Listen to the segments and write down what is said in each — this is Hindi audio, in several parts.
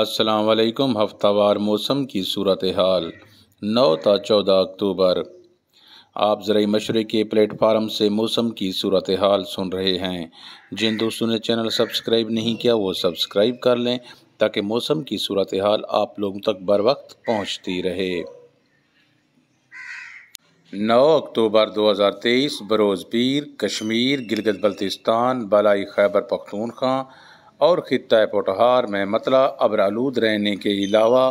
असलकम हफ्तावार मौसम की सूरत हाल नौ ता चौदह अक्टूबर आप ज़रा मशरे के प्लेटफार्म से मौसम की सूरत हाल सुन रहे हैं जिन दोस्तों ने चैनल सब्सक्राइब नहीं किया वो सब्सक्राइब कर लें ताकि मौसम की सूरत हाल आप लोगों तक बर वक्त पहुँचती रहे नौ अक्टूबर दो 2023 बरोज़ पीर कश्मीर गिलगित बल्तिस्तान बलाई खैबर पख्तूनख्वा और ख़त्े पोटहार में मतला अबर आलूद रहने के अलावा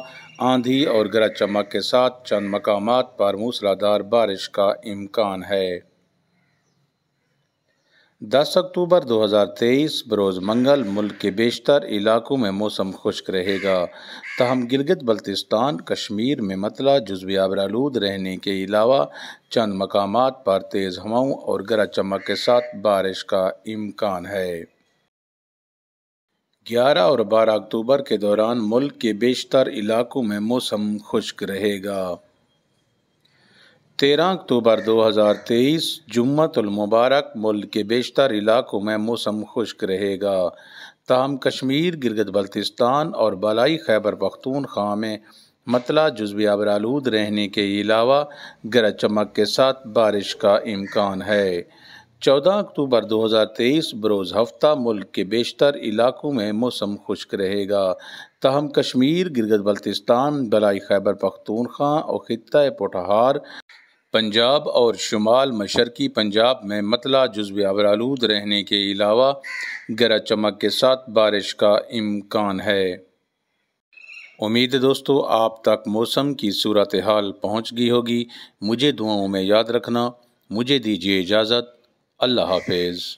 आंधी और गरज चमक के साथ चंद मकाम पर मूसलाधार बारिश का इम्कान है दस अक्टूबर 2023 बरोज़ मंगल मुल्क के बेशतर इलाकों में मौसम खुश्क रहेगा तहम गिलगित बल्तिस्तान कश्मीर में मतला जज्वी आलूद रहने के अलावा चंद मकाम पर तेज़ हवाओं और गरज चमक के साथ बारिश का इम्कान है 11 और 12 अक्टूबर के दौरान मुल्क के बेशतर इलाकों में मौसम खुश्क रहेगा तेरह अक्टूबर 2023 जुम्मतमुबारक मुल्क के बेशतर इलाकों में मौसम खुश्क रहेगा तहम कश्मीर गिरगत बल्तिस्तान और बलाई खैबर पख्तूनख्वा में मतला जज्वी आबरालूद रहने के अलावा गरज चमक के साथ बारिश का इम्कान है चौदह अक्टूबर 2023 बरोज़ हफ्ता मुल्क के बेशतर इलाकों में मौसम खुश्क रहेगा तहम कश्मीर गिरगत बल्तिस्तान बलाई खैबर पख्तूनख्वा और खत्ता पोटहार पंजाब और शुमाल मशरकी पंजाब में मतला जज्व आवरालूद रहने के अलावा गरज चमक के साथ बारिश का इम्कान है उम्मीद है दोस्तों आप तक मौसम की सूरत हाल पहुँच गई होगी मुझे दुआओं में याद रखना मुझे दीजिए इजाज़त अल्लाह हाफिज़